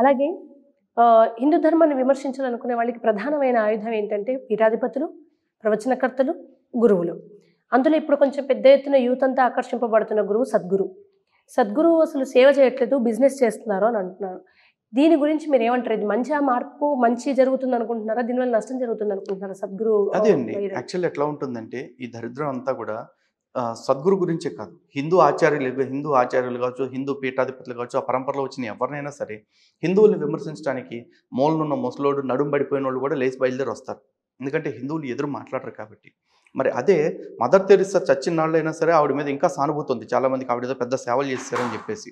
అలాగే హిందూ ధర్మాన్ని విమర్శించాలనుకునే వాళ్ళకి ప్రధానమైన ఆయుధం ఏంటంటే పీఠాధిపతులు ప్రవచనకర్తలు గురువులు అందులో ఇప్పుడు కొంచెం పెద్ద ఎత్తున యూత్ అంతా ఆకర్షింపబడుతున్న గురువు సద్గురు సద్గురువు అసలు సేవ చేయట్లేదు బిజినెస్ చేస్తున్నారు అని అంటున్నారు దీని గురించి మీరు ఏమంటారు ఇది మంచి మార్పు మంచి జరుగుతుంది అనుకుంటున్నారా దీనివల్ల నష్టం జరుగుతుంది అనుకుంటున్నారా సద్గురు అదే అండి యాక్చువల్ ఎట్లా ఉంటుందంటే ఈ దరిద్రం అంతా కూడా సద్గురు గురించే కాదు హిందూ ఆచార్యులు హిందూ ఆచార్యులు కావచ్చు హిందూ పీఠాధిపతులు కావచ్చు ఆ పరంపరలో వచ్చిన ఎవరినైనా సరే హిందువుల్ని విమర్శించడానికి మూలనున్న ముసలోడు నడుం పడిపోయిన వాళ్ళు కూడా లేచి బయలుదేరి వస్తారు ఎందుకంటే హిందువులు ఎదురు మాట్లాడరు కాబట్టి మరి అదే మదర్ తెరిసా చచ్చిన నాళ్ళైనా సరే ఆవిడ మీద ఇంకా సానుభూతి ఉంది చాలామందికి ఆవిడ ఏదో పెద్ద సేవలు చేస్తారని చెప్పేసి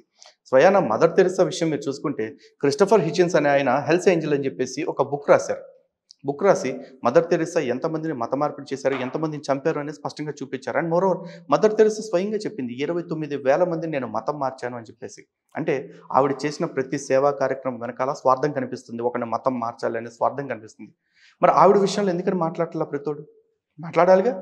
స్వయాన మదర్ తెరిసా విషయం మీరు చూసుకుంటే క్రిస్టఫర్ హిచిన్స్ అనే ఆయన హెల్త్ ఏంజల్ అని చెప్పేసి ఒక బుక్ రాశారు బుక్ రాసి మదర్ తెరిసా ఎంతమందిని మత మార్పిడి చేశారు ఎంతమందిని చంపారు అనేది స్పష్టంగా చూపించారు అండ్ మోరోవర్ మదర్ తెరిసా స్వయంగా చెప్పింది ఇరవై తొమ్మిది వేల మందిని నేను మతం మార్చాను అని చెప్పేసి అంటే ఆవిడ చేసిన ప్రతి సేవా కార్యక్రమం వెనకాల స్వార్థం కనిపిస్తుంది ఒకరిని మతం మార్చాలి అనే స్వార్థం కనిపిస్తుంది మరి ఆవిడ విషయంలో ఎందుకని మాట్లాడాల ప్రతోడు మాట్లాడాలిగా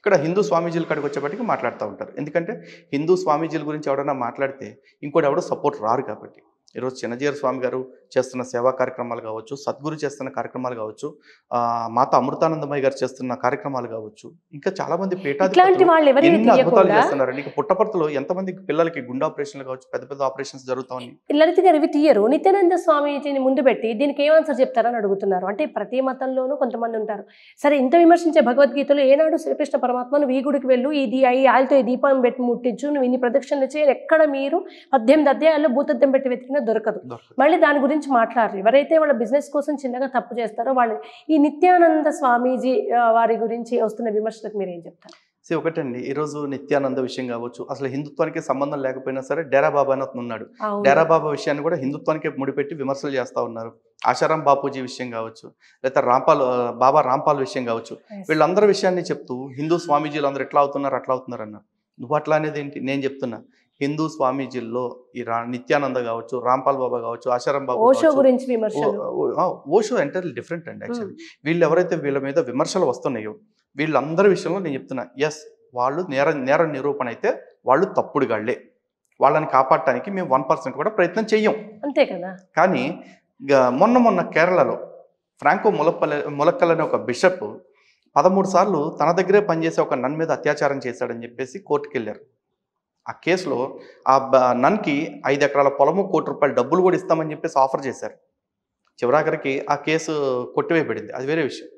ఇక్కడ హిందూ స్వామీజీల కాడికి వచ్చేప్పటికి మాట్లాడుతూ ఉంటారు ఎందుకంటే హిందూ స్వామీజీల గురించి ఎవడన్నా మాట్లాడితే ఇంకోటి ఎవడో సపోర్ట్ రారు కాబట్టి ఈరోజు చిన్నజీర స్వామి గారు చేస్తున్న సేవా కార్యక్రమాలు కావచ్చు సద్గురు చేస్తున్న కార్యక్రమాలు కావచ్చు మాత అమృతానందమయ్య గారు చేస్తున్న కార్యక్రమాలు కావచ్చు ఇంకా చాలా మంది పీఠాలు అద్భుతాలు చేస్తున్నారండి ఇక ఎంత ఎంతమంది పిల్లలకి గుండె ఆపరేషన్లు కావచ్చు పెద్ద పెద్ద ఆపరేషన్స్ జరుగుతాయి లలిత ఇవి తీయరు నిత్యానంద స్వామిని ముందు పెట్టి దీనికి ఏం ఆన్సర్ చెప్తారని అడుగుతున్నారు అంటే ప్రతి మతంలోనూ కొంతమంది ఉంటారు సరే ఇంత విమర్శించే భగవద్గీతలో ఏనాడు శ్రీకృష్ణ పరమాత్మ నువ్వు ఈ గుడికి వెళ్ళు ఇది ఆయిల్తో ఈ దీపాన్ని పెట్టి ముట్టించు నువ్వు ఇన్ని ప్రదక్షిణలు చేయాలి ఎక్కడ మీరు పద్దెనిమిది అధ్యాయాల్లో భూతద్దం పెట్టి వెతికిన దొరకదు మళ్ళీ దాని గురించి మాట్లాడరు ఎవరైతే వాళ్ళ బిజినెస్ కోసం చిన్నగా తప్పు చేస్తారో వాళ్ళు ఈ నిత్యానంద స్వామీజీ వారి గురించి వస్తున్న విమర్శలకు మీరు ఏం చెప్తారు సే ఒకటండి ఈరోజు నిత్యానంద విషయం కావచ్చు అసలు హిందుత్వానికి సంబంధం లేకపోయినా సరే డేరా బాబా అని ఉన్నాడు డేరా బాబా విషయాన్ని కూడా హిందుత్వానికి ముడిపెట్టి విమర్శలు చేస్తూ ఉన్నారు ఆశారాం బాపూజీ విషయం కావచ్చు లేదా రాంపాల్ బాబా రాంపాల్ విషయం కావచ్చు వీళ్ళందరి విషయాన్ని చెప్తూ హిందూ స్వామీజీలు అందరూ ఎట్లా అవుతున్నారు అట్లా అవుతున్నారు అన్నారు నువ్వు అట్లా అనేది ఏంటి నేను చెప్తున్నా హిందూ స్వామీజీల్లో ఈ రా నిత్యానంద కావచ్చు రాంపాల్ బాబా కావచ్చు ఆశారాం బాబా ఓషో గురించి ఓషో ఎంటర్లీ డిఫరెంట్ అండి యాక్చువల్లీ వీళ్ళు ఎవరైతే వీళ్ళ మీద విమర్శలు వస్తున్నాయో వీళ్ళందరి విషయంలో నేను చెప్తున్నా ఎస్ వాళ్ళు నేర నేర నిరూపణ అయితే వాళ్ళు తప్పుడు గాళ్లే వాళ్ళని కాపాడటానికి మేము వన్ పర్సెంట్ కూడా ప్రయత్నం చెయ్యం అంతే కదా కానీ మొన్న మొన్న కేరళలో ఫ్రాంకో ములప్పల్ ములక్కల్ అనే ఒక బిషప్ పదమూడు సార్లు తన దగ్గరే పనిచేసే ఒక నన్ మీద అత్యాచారం చేశాడని చెప్పేసి కోర్టుకెళ్ళారు ఆ కేసులో ఆ నన్కి ఐదు ఎకరాల పొలము కోటి రూపాయలు డబ్బులు కూడా ఇస్తామని చెప్పేసి ఆఫర్ చేశారు చివరాఖరికి ఆ కేసు కొట్టివేయబడింది అది వేరే విషయం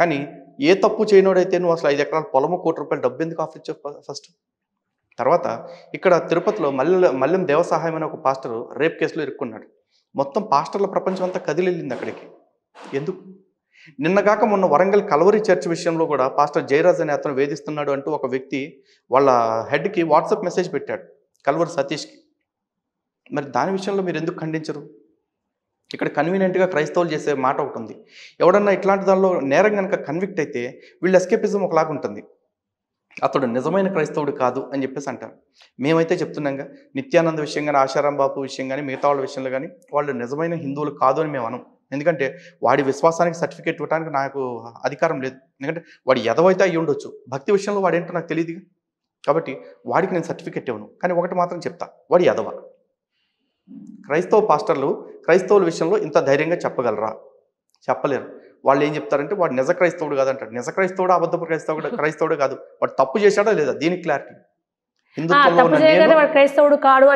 కానీ ఏ తప్పు చేయనోడైతే నువ్వు అసలు ఐదు ఎకరాల పొలము కోటి రూపాయలు డబ్బు ఎందుకు ఆఫర్ ఇచ్చావు ఫస్ట్ తర్వాత ఇక్కడ తిరుపతిలో మల్లె మల్లెం దేవసహాయం అనే ఒక పాస్టర్ రేప్ కేసులో ఇరుక్కున్నాడు మొత్తం పాస్టర్ల ప్రపంచం అంతా కదిలిల్లింది అక్కడికి ఎందుకు నిన్నగాక మొన్న వరంగల్ కలవరి చర్చ్ విషయంలో కూడా పాస్టర్ జయరాజ్ అనే అతను వేధిస్తున్నాడు అంటూ ఒక వ్యక్తి వాళ్ళ హెడ్కి వాట్సాప్ మెసేజ్ పెట్టాడు కలవరి సతీష్కి మరి దాని విషయంలో మీరు ఎందుకు ఖండించరు ఇక్కడ కన్వీనియంట్గా క్రైస్తవులు చేసే మాట ఒకటి ఉంది ఎవడన్నా ఇట్లాంటి దానిలో నేరం కనుక కన్విక్ట్ అయితే వీళ్ళు ఎస్కేపిజం ఒకలాగా ఉంటుంది అతడు నిజమైన క్రైస్తవుడు కాదు అని చెప్పేసి అంటారు మేమైతే చెప్తున్నాగా నిత్యానంద విషయం కానీ ఆశారాం బాబు విషయం కానీ మిగతా వాళ్ళ విషయంలో కానీ వాళ్ళు నిజమైన హిందువులు కాదు అని మేము అనం ఎందుకంటే వాడి విశ్వాసానికి సర్టిఫికేట్ ఇవ్వడానికి నాకు అధికారం లేదు ఎందుకంటే వాడు ఎదవైతే అయ్యి ఉండొచ్చు భక్తి విషయంలో వాడేంటో నాకు తెలియదు కాబట్టి వాడికి నేను సర్టిఫికేట్ ఇవ్వను కానీ ఒకటి మాత్రం చెప్తా వాడు ఎదవ క్రైస్తవ పాస్టర్లు క్రైస్తవుల విషయంలో ఇంత ధైర్యంగా చెప్పగలరా చెప్పలేరు వాళ్ళు ఏం చెప్తారంటే వాడు నిజ క్రైస్తవుడు కాదంటాడు నిజ క్రైస్తవుడు అబద్ధపు క్రైస్తవుడు క్రైస్తవుడు కాదు వాడు తప్పు చేశాడా లేదా దీనికి క్లారిటీ తప్పు క్రైస్తవుడు కాడు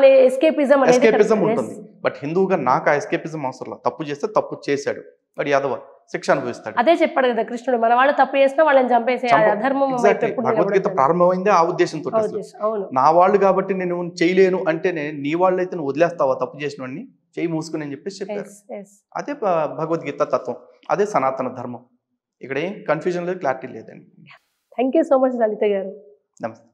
ఉంటుంది బట్ హిందువుగా నాకు ఆ ఎస్కేపిజం అవసరం తప్పు చేస్తే తప్పు చేశాడు వాడు యాదవ శిక్ష అనుభవిస్తాడు అదే చెప్పాడు కదా కృష్ణుడు మన వాళ్ళు తప్పు చేసినా వాళ్ళని చంపేసే భగవద్గీత ప్రారంభమైంది ఆ ఉద్దేశంతో నా వాళ్ళు కాబట్టి నేను చేయలేను అంటేనే నీ వాళ్ళు అయితే వదిలేస్తావా తప్పు చేసిన వాడిని చేయి మూసుకుని అని చెప్పేసి చెప్పారు అదే భగవద్గీత తత్వం అదే సనాతన ధర్మం ఇక్కడ ఏం కన్ఫ్యూజన్ లేదు క్లారిటీ లేదండి thank you so much Lalitha garu నమస్తే